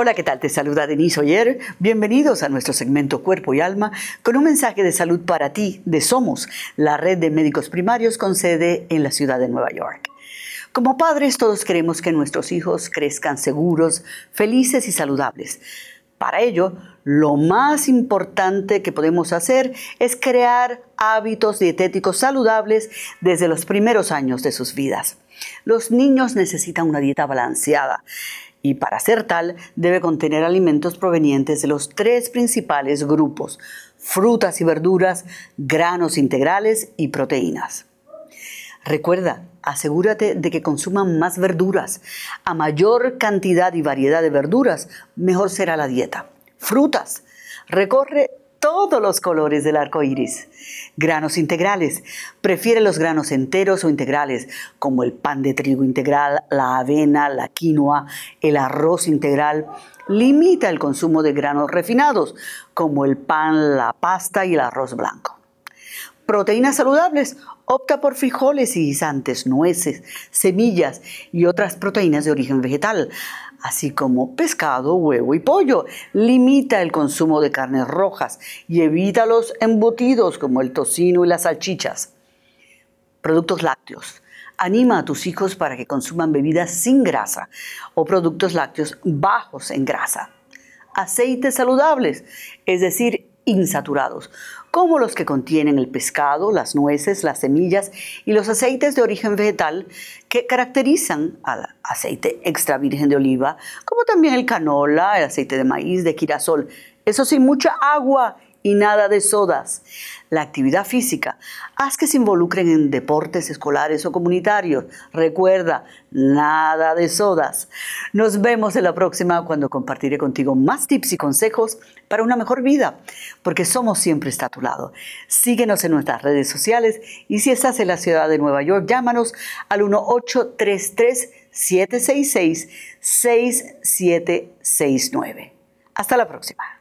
Hola, ¿qué tal? Te saluda Denise Oyer. Bienvenidos a nuestro segmento Cuerpo y Alma con un mensaje de salud para ti de Somos, la red de médicos primarios con sede en la ciudad de Nueva York. Como padres todos queremos que nuestros hijos crezcan seguros, felices y saludables. Para ello, lo más importante que podemos hacer es crear hábitos dietéticos saludables desde los primeros años de sus vidas. Los niños necesitan una dieta balanceada y para ser tal debe contener alimentos provenientes de los tres principales grupos, frutas y verduras, granos integrales y proteínas. Recuerda, asegúrate de que consuman más verduras. A mayor cantidad y variedad de verduras, mejor será la dieta. Frutas. Recorre todos los colores del arco iris. Granos integrales. Prefiere los granos enteros o integrales, como el pan de trigo integral, la avena, la quinoa, el arroz integral. Limita el consumo de granos refinados, como el pan, la pasta y el arroz blanco. Proteínas saludables. Opta por frijoles y guisantes, nueces, semillas y otras proteínas de origen vegetal, así como pescado, huevo y pollo. Limita el consumo de carnes rojas y evita los embutidos como el tocino y las salchichas. Productos lácteos. Anima a tus hijos para que consuman bebidas sin grasa o productos lácteos bajos en grasa. Aceites saludables, es decir, insaturados como los que contienen el pescado, las nueces, las semillas y los aceites de origen vegetal que caracterizan al aceite extra virgen de oliva, como también el canola, el aceite de maíz, de girasol. Eso sí, mucha agua y nada de sodas. La actividad física. Haz que se involucren en deportes escolares o comunitarios. Recuerda, nada de sodas. Nos vemos en la próxima cuando compartiré contigo más tips y consejos para una mejor vida porque somos siempre está a tu lado. Síguenos en nuestras redes sociales y si estás en la ciudad de Nueva York, llámanos al 1833-766-6769. Hasta la próxima.